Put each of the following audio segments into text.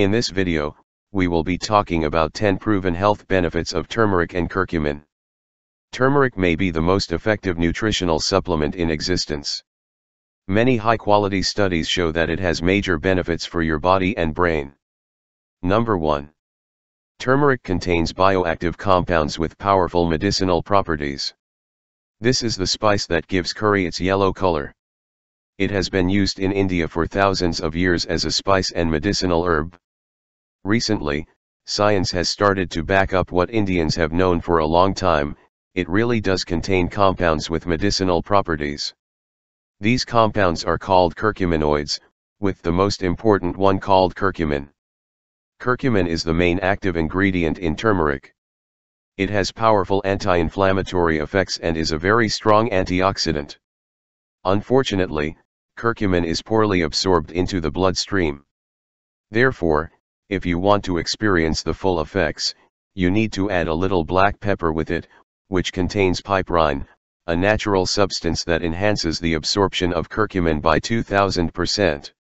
In this video, we will be talking about 10 proven health benefits of turmeric and curcumin. Turmeric may be the most effective nutritional supplement in existence. Many high-quality studies show that it has major benefits for your body and brain. Number 1. Turmeric contains bioactive compounds with powerful medicinal properties. This is the spice that gives curry its yellow color. It has been used in India for thousands of years as a spice and medicinal herb. Recently, science has started to back up what Indians have known for a long time, it really does contain compounds with medicinal properties. These compounds are called curcuminoids, with the most important one called curcumin. Curcumin is the main active ingredient in turmeric. It has powerful anti-inflammatory effects and is a very strong antioxidant. Unfortunately, curcumin is poorly absorbed into the bloodstream. Therefore, if you want to experience the full effects, you need to add a little black pepper with it, which contains piperine, a natural substance that enhances the absorption of curcumin by 2000%.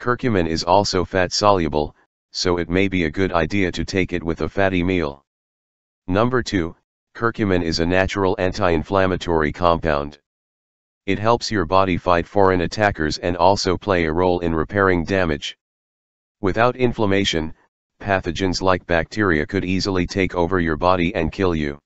Curcumin is also fat-soluble, so it may be a good idea to take it with a fatty meal. Number 2, curcumin is a natural anti-inflammatory compound. It helps your body fight foreign attackers and also play a role in repairing damage. Without inflammation, pathogens like bacteria could easily take over your body and kill you.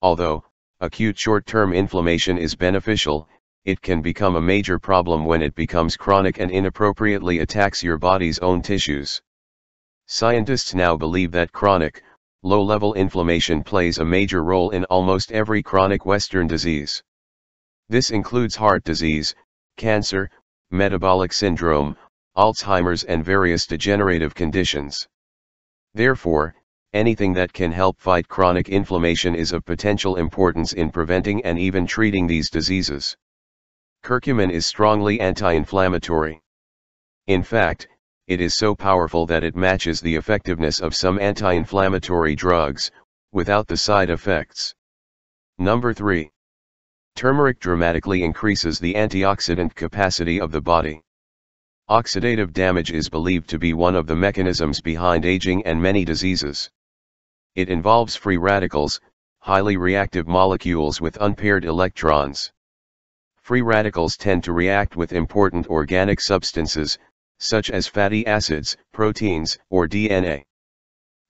Although, acute short-term inflammation is beneficial, it can become a major problem when it becomes chronic and inappropriately attacks your body's own tissues. Scientists now believe that chronic, low-level inflammation plays a major role in almost every chronic Western disease. This includes heart disease, cancer, metabolic syndrome, Alzheimer's and various degenerative conditions. Therefore, anything that can help fight chronic inflammation is of potential importance in preventing and even treating these diseases. Curcumin is strongly anti-inflammatory. In fact, it is so powerful that it matches the effectiveness of some anti-inflammatory drugs, without the side effects. Number 3. Turmeric dramatically increases the antioxidant capacity of the body. Oxidative damage is believed to be one of the mechanisms behind aging and many diseases. It involves free radicals, highly reactive molecules with unpaired electrons. Free radicals tend to react with important organic substances, such as fatty acids, proteins, or DNA.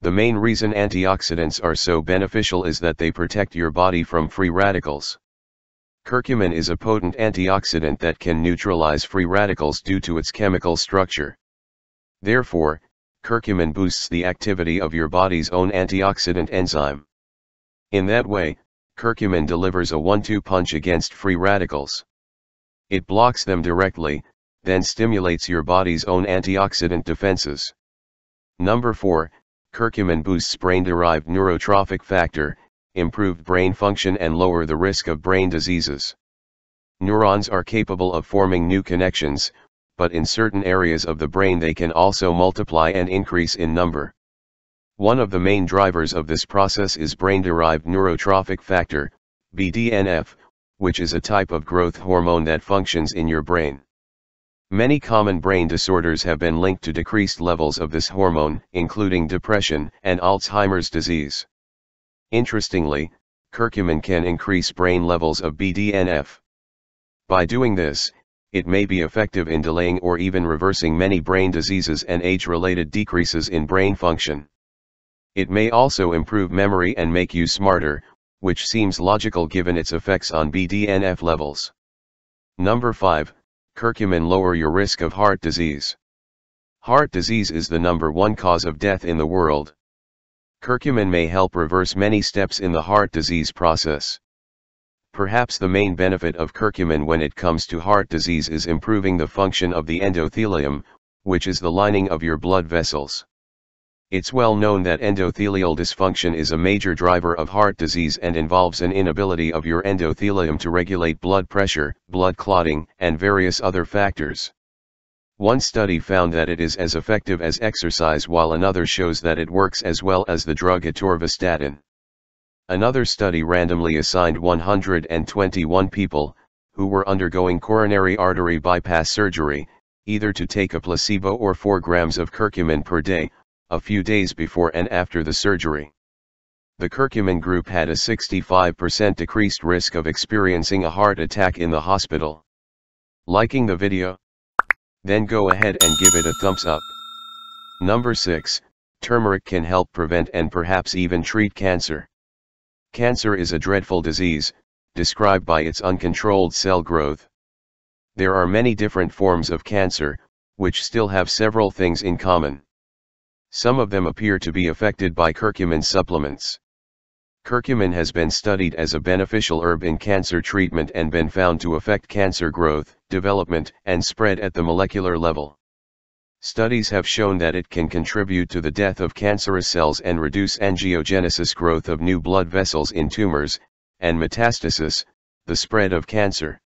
The main reason antioxidants are so beneficial is that they protect your body from free radicals. Curcumin is a potent antioxidant that can neutralize free radicals due to its chemical structure. Therefore, curcumin boosts the activity of your body's own antioxidant enzyme. In that way, curcumin delivers a one-two punch against free radicals. It blocks them directly, then stimulates your body's own antioxidant defenses. Number 4, curcumin boosts brain-derived neurotrophic factor, improve brain function and lower the risk of brain diseases. Neurons are capable of forming new connections, but in certain areas of the brain they can also multiply and increase in number. One of the main drivers of this process is brain-derived neurotrophic factor, BDNF, which is a type of growth hormone that functions in your brain. Many common brain disorders have been linked to decreased levels of this hormone, including depression and Alzheimer's disease. Interestingly, curcumin can increase brain levels of BDNF. By doing this, it may be effective in delaying or even reversing many brain diseases and age-related decreases in brain function. It may also improve memory and make you smarter, which seems logical given its effects on BDNF levels. Number 5, curcumin lower your risk of heart disease. Heart disease is the number one cause of death in the world. Curcumin may help reverse many steps in the heart disease process. Perhaps the main benefit of curcumin when it comes to heart disease is improving the function of the endothelium, which is the lining of your blood vessels. It's well known that endothelial dysfunction is a major driver of heart disease and involves an inability of your endothelium to regulate blood pressure, blood clotting, and various other factors. One study found that it is as effective as exercise while another shows that it works as well as the drug atorvastatin. Another study randomly assigned 121 people, who were undergoing coronary artery bypass surgery, either to take a placebo or 4 grams of curcumin per day, a few days before and after the surgery. The curcumin group had a 65% decreased risk of experiencing a heart attack in the hospital. Liking the video? then go ahead and give it a thumbs up. Number 6, turmeric can help prevent and perhaps even treat cancer. Cancer is a dreadful disease, described by its uncontrolled cell growth. There are many different forms of cancer, which still have several things in common. Some of them appear to be affected by curcumin supplements. Curcumin has been studied as a beneficial herb in cancer treatment and been found to affect cancer growth, development, and spread at the molecular level. Studies have shown that it can contribute to the death of cancerous cells and reduce angiogenesis growth of new blood vessels in tumors, and metastasis, the spread of cancer.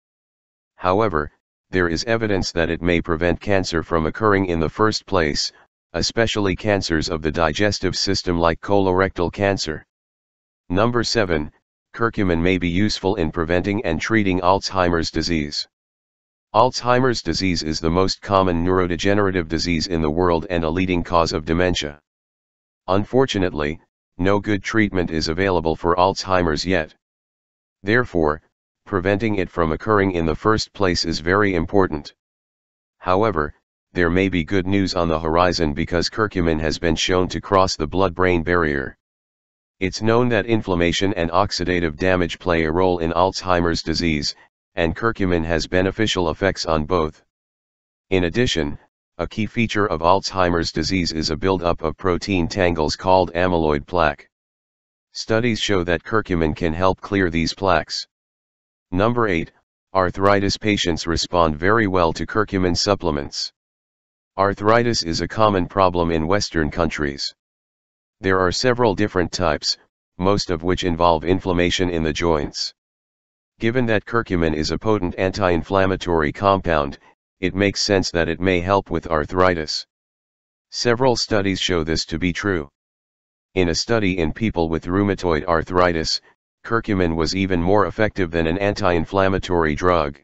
However, there is evidence that it may prevent cancer from occurring in the first place, especially cancers of the digestive system like colorectal cancer. Number 7, curcumin may be useful in preventing and treating Alzheimer's disease. Alzheimer's disease is the most common neurodegenerative disease in the world and a leading cause of dementia. Unfortunately, no good treatment is available for Alzheimer's yet. Therefore, preventing it from occurring in the first place is very important. However, there may be good news on the horizon because curcumin has been shown to cross the blood-brain barrier. It's known that inflammation and oxidative damage play a role in Alzheimer's disease, and curcumin has beneficial effects on both. In addition, a key feature of Alzheimer's disease is a buildup of protein tangles called amyloid plaque. Studies show that curcumin can help clear these plaques. Number 8, arthritis patients respond very well to curcumin supplements. Arthritis is a common problem in Western countries. There are several different types, most of which involve inflammation in the joints. Given that curcumin is a potent anti-inflammatory compound, it makes sense that it may help with arthritis. Several studies show this to be true. In a study in people with rheumatoid arthritis, curcumin was even more effective than an anti-inflammatory drug.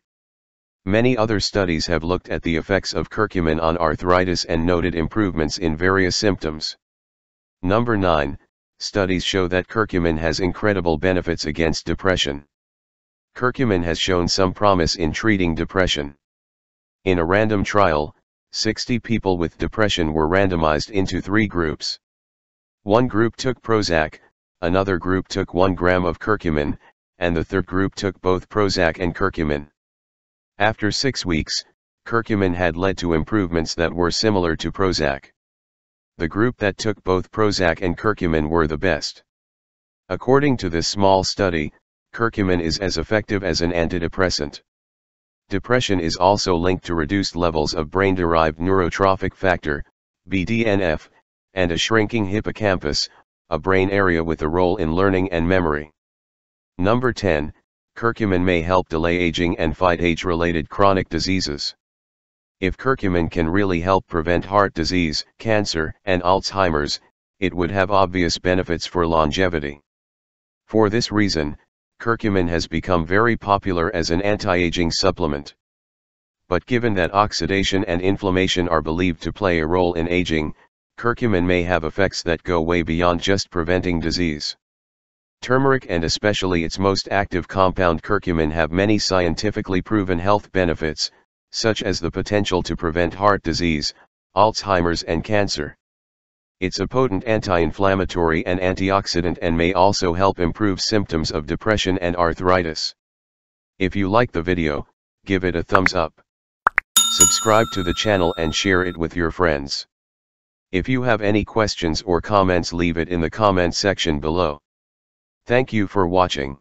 Many other studies have looked at the effects of curcumin on arthritis and noted improvements in various symptoms. Number 9, studies show that curcumin has incredible benefits against depression. Curcumin has shown some promise in treating depression. In a random trial, 60 people with depression were randomized into three groups. One group took Prozac, another group took 1 gram of curcumin, and the third group took both Prozac and curcumin. After six weeks, curcumin had led to improvements that were similar to Prozac the group that took both Prozac and curcumin were the best. According to this small study, curcumin is as effective as an antidepressant. Depression is also linked to reduced levels of brain-derived neurotrophic factor, BDNF, and a shrinking hippocampus, a brain area with a role in learning and memory. Number 10, curcumin may help delay aging and fight age-related chronic diseases. If curcumin can really help prevent heart disease, cancer, and Alzheimer's, it would have obvious benefits for longevity. For this reason, curcumin has become very popular as an anti-aging supplement. But given that oxidation and inflammation are believed to play a role in aging, curcumin may have effects that go way beyond just preventing disease. Turmeric and especially its most active compound curcumin have many scientifically proven health benefits, such as the potential to prevent heart disease, Alzheimer's and cancer. It's a potent anti-inflammatory and antioxidant and may also help improve symptoms of depression and arthritis. If you like the video, give it a thumbs up. Subscribe to the channel and share it with your friends. If you have any questions or comments leave it in the comment section below. Thank you for watching.